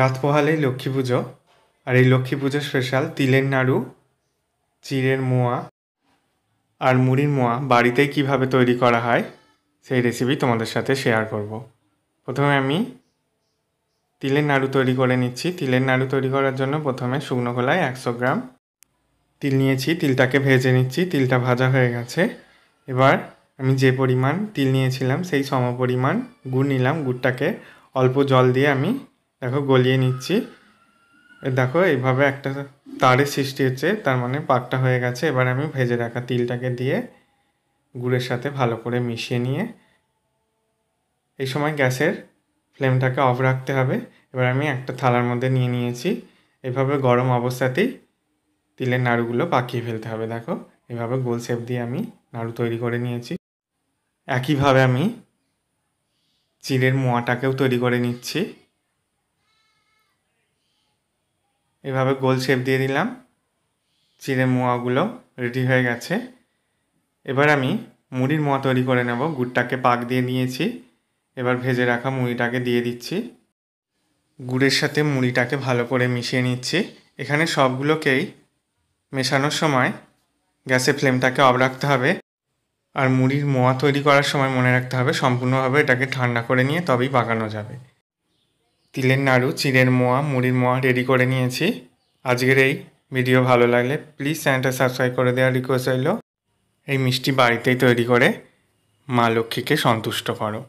রাত পোহালেই লক্ষ্মী পুজো আর এই লক্ষ্মী পুজো স্পেশাল তিলের নাড়ু চিড়ের মোয়া আর মুড়ির মোয়া বাড়িতে কিভাবে তৈরি করা হয় সেই রেসিপি তোমাদের সাথে শেয়ার করব। প্রথমে আমি তিলের নাড়ু তৈরি করে নিচ্ছি তিলের নাড়ু তৈরি করার জন্য প্রথমে শুকনো কলায় একশো গ্রাম তিল নিয়েছি তিলটাকে ভেজে নিচ্ছি তিলটা ভাজা হয়ে গেছে এবার আমি যে পরিমাণ তিল নিয়েছিলাম সেই সম পরিমাণ গুড় নিলাম গুড়টাকে অল্প জল দিয়ে আমি দেখো গলিয়ে নিচ্ছি দেখো এইভাবে একটা তারের সৃষ্টি হচ্ছে তার মানে পাকটা হয়ে গেছে এবার আমি ভেজে রাখা তিলটাকে দিয়ে গুড়ের সাথে ভালো করে মিশিয়ে নিয়ে এই সময় গ্যাসের ফ্লেমটাকে অফ রাখতে হবে এবার আমি একটা থালার মধ্যে নিয়ে নিয়েছি এভাবে গরম অবস্থাতেই তিলের নাড়ুগুলো পাকিয়ে ফেলতে হবে দেখো এভাবে গোল শেপ দিয়ে আমি নাড়ু তৈরি করে নিয়েছি একইভাবে আমি চিলের মোয়াটাকেও তৈরি করে নিচ্ছি এভাবে গোল শেপ দিয়ে দিলাম চিড়ে মোয়াগুলো রেডি হয়ে গেছে এবার আমি মুড়ির মোয়া তৈরি করে নেব গুড়টাকে পাক দিয়ে নিয়েছি এবার ভেজে রাখা মুড়িটাকে দিয়ে দিচ্ছি গুড়ের সাথে মুড়িটাকে ভালো করে মিশিয়ে নিচ্ছি এখানে সবগুলোকেই মেশানোর সময় গ্যাসের ফ্লেমটাকে অফ রাখতে হবে আর মুড়ির মোয়া তৈরি করার সময় মনে রাখতে হবে সম্পূর্ণভাবে এটাকে ঠান্ডা করে নিয়ে তবেই পাকানো যাবে তিলের নাড়ু চিড়ের মোয়া মুড়ির মোয়া রেডি করে নিয়েছি আজকের এই ভিডিও ভালো লাগলে প্লিজ চ্যানেলটা সাবস্ক্রাইব করে দেওয়ার রিকোয়েস্ট রইল এই মিষ্টি বাড়িতেই তৈরি করে মা লক্ষ্মীকে সন্তুষ্ট করো